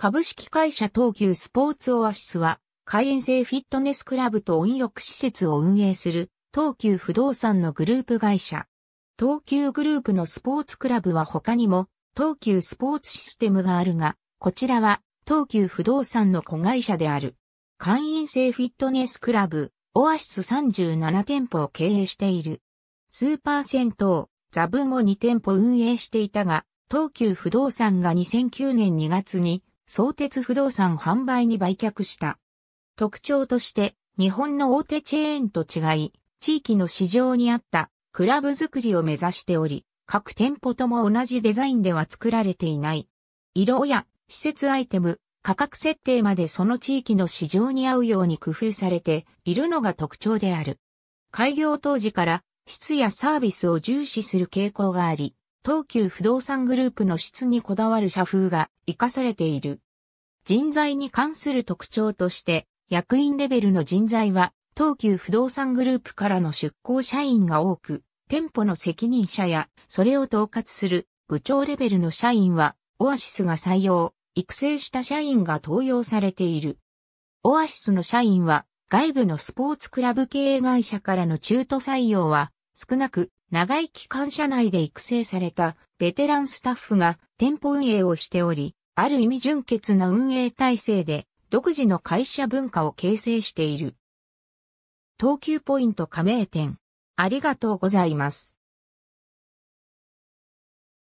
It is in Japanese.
株式会社東急スポーツオアシスは、会員制フィットネスクラブと温浴施設を運営する東急不動産のグループ会社。東急グループのスポーツクラブは他にも東急スポーツシステムがあるが、こちらは東急不動産の子会社である。会員制フィットネスクラブ、オアシス37店舗を経営している。スーパー銭湯、ザブを2店舗運営していたが、東急不動産が2009年2月に相鉄不動産販売に売却した。特徴として、日本の大手チェーンと違い、地域の市場にあったクラブ作りを目指しており、各店舗とも同じデザインでは作られていない。色や施設アイテム、価格設定までその地域の市場に合うように工夫されているのが特徴である。開業当時から質やサービスを重視する傾向があり、東急不動産グループの質にこだわる社風が活かされている。人材に関する特徴として、役員レベルの人材は、東急不動産グループからの出向社員が多く、店舗の責任者や、それを統括する部長レベルの社員は、オアシスが採用、育成した社員が登用されている。オアシスの社員は、外部のスポーツクラブ経営会社からの中途採用は、少なく、長い機関車内で育成されたベテランスタッフが店舗運営をしており、ある意味純潔な運営体制で独自の会社文化を形成している。東急ポイント加盟店。ありがとうございます。